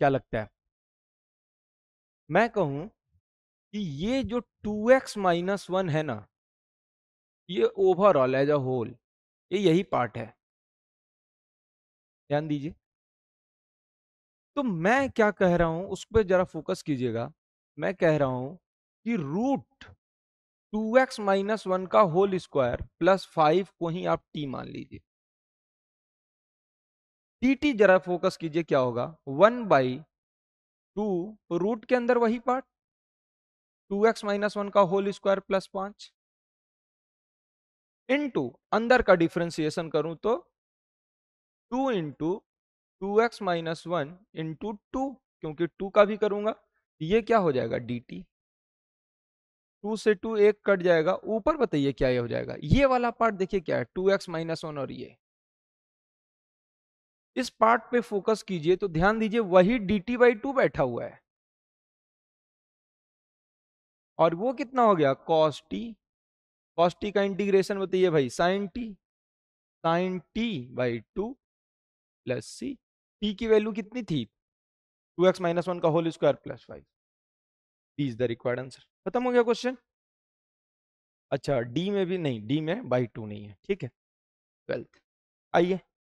क्या लगता है मैं कहूं कि ये जो 2x एक्स माइनस वन है ना ये ओवरऑल एज अ होल ये यही पार्ट है ध्यान दीजिए तो मैं क्या कह रहा हूं उस पर जरा फोकस कीजिएगा मैं कह रहा हूं कि root two X minus one का होल स्क्वायर प्लस फाइव को ही आप टी मान लीजिए टी जरा फोकस कीजिए क्या होगा वन बाई टू रूट के अंदर वही part two X minus one का होल स्क्वायर प्लस पांच इंटू अंदर का डिफ्रेंसिएशन करूं तो two into two X minus one into two क्योंकि टू का भी करूंगा ये क्या हो जाएगा डी टी टू से टू एक कट जाएगा ऊपर बताइए क्या ये हो जाएगा ये वाला पार्ट देखिए क्या है टू एक्स माइनस वन और ये इस पार्ट पे फोकस कीजिए तो ध्यान दीजिए वही डी टी बाई टू बैठा हुआ है और वो कितना हो गया कॉस टी कॉस टी का इंटीग्रेशन बताइए भाई sine T sine T by two plus C T की वैल्यू कितनी थी टू एक्स माइनस वन का whole square plus five D is the required answer खत्म हो गया क्वेश्चन अच्छा डी में भी नहीं डी में बाई टू नहीं है ठीक है ट्वेल्थ आइए